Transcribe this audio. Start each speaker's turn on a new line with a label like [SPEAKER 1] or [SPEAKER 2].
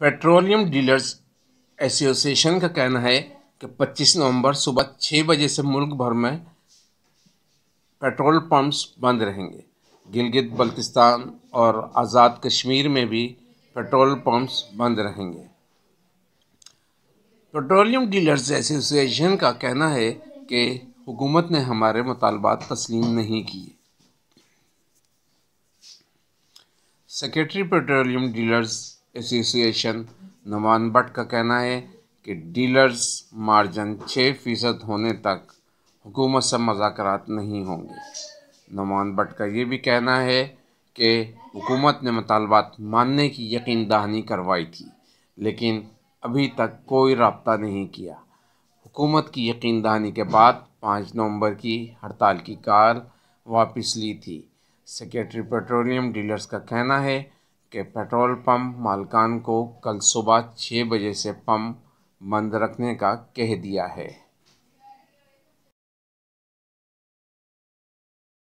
[SPEAKER 1] petroleum dealers association का कहना है कि 25 नवंबर सुबह छः बजे से मुल्क भर में पेट्रोल पंप्स बंद रहेंगे गिलगित बल्तिस्तान और आज़ाद कश्मीर में भी पेट्रोल पंप्स बंद रहेंगे पेट्रोलियम डीलर्स एसोसिएशन का कहना है कि हुकूमत ने हमारे मुतालबात तस्लीम नहीं किए secretary petroleum dealers association Naman Bhatt का कहना है कि डीलर्स मार्जिन छः फ़ीसद होने तक हुकूमत से मजाक नहीं होंगे नमान भट्ट का ये भी कहना है कि हुकूमत ने मतालबात मानने की यकीन दहानी करवाई थी लेकिन अभी तक कोई रबता नहीं किया हुकूमत की यकीन दहानी के बाद पाँच नवंबर की हड़ताल की कार वापस ली थी सेक्रेटरी पेट्रोलियम डीलर्स का कहना है के पेट्रोल पंप मालकान को कल सुबह छः बजे से पंप बंद रखने का कह दिया है